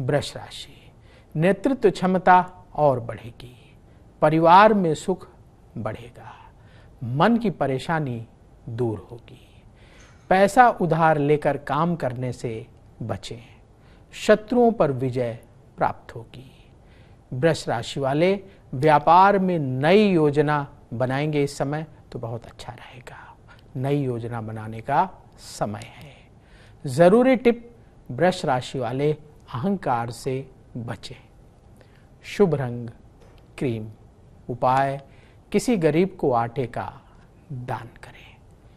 वृष राशि नेतृत्व क्षमता और बढ़ेगी परिवार में सुख बढ़ेगा मन की परेशानी दूर होगी पैसा उधार लेकर काम करने से बचें शत्रुओं पर विजय प्राप्त होगी वृष राशि वाले व्यापार में नई योजना बनाएंगे इस समय तो बहुत अच्छा रहेगा नई योजना बनाने का समय है ज़रूरी टिप वृष राशि वाले अहंकार से बचें शुभ रंग क्रीम उपाय किसी गरीब को आटे का दान करें